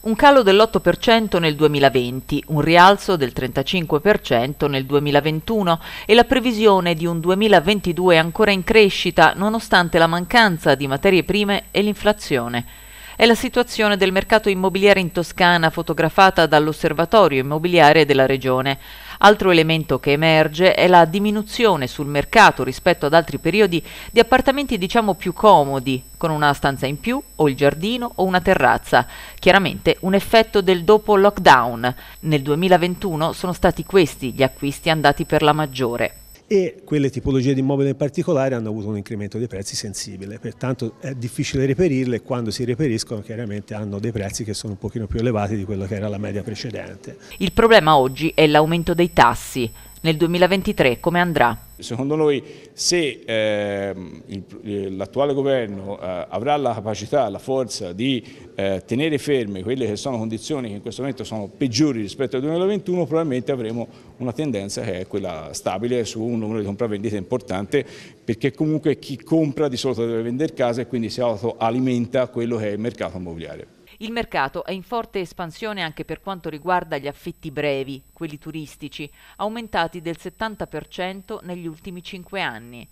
un calo dell'8% nel 2020, un rialzo del 35% nel 2021 e la previsione di un 2022 ancora in crescita nonostante la mancanza di materie prime e l'inflazione è la situazione del mercato immobiliare in Toscana fotografata dall'Osservatorio Immobiliare della Regione. Altro elemento che emerge è la diminuzione sul mercato rispetto ad altri periodi di appartamenti diciamo più comodi, con una stanza in più o il giardino o una terrazza. Chiaramente un effetto del dopo lockdown. Nel 2021 sono stati questi gli acquisti andati per la maggiore e quelle tipologie di immobili in particolare hanno avuto un incremento dei prezzi sensibile, pertanto è difficile reperirle e quando si reperiscono chiaramente hanno dei prezzi che sono un pochino più elevati di quello che era la media precedente. Il problema oggi è l'aumento dei tassi, nel 2023 come andrà? Secondo noi se ehm, eh, l'attuale governo eh, avrà la capacità, la forza di eh, tenere ferme quelle che sono condizioni che in questo momento sono peggiori rispetto al 2021, probabilmente avremo una tendenza che è quella stabile su un numero di compravendite importante perché comunque chi compra di solito deve vendere casa e quindi si autoalimenta quello che è il mercato immobiliare. Il mercato è in forte espansione anche per quanto riguarda gli affitti brevi, quelli turistici, aumentati del 70% negli ultimi cinque anni.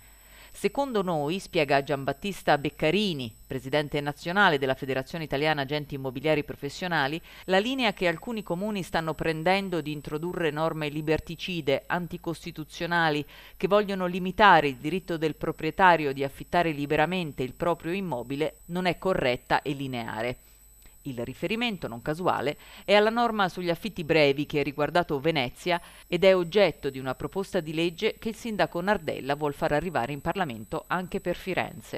Secondo noi, spiega Giambattista Beccarini, presidente nazionale della Federazione Italiana Agenti Immobiliari Professionali, la linea che alcuni comuni stanno prendendo di introdurre norme liberticide, anticostituzionali, che vogliono limitare il diritto del proprietario di affittare liberamente il proprio immobile, non è corretta e lineare. Il riferimento non casuale è alla norma sugli affitti brevi che ha riguardato Venezia ed è oggetto di una proposta di legge che il sindaco Nardella vuol far arrivare in Parlamento anche per Firenze.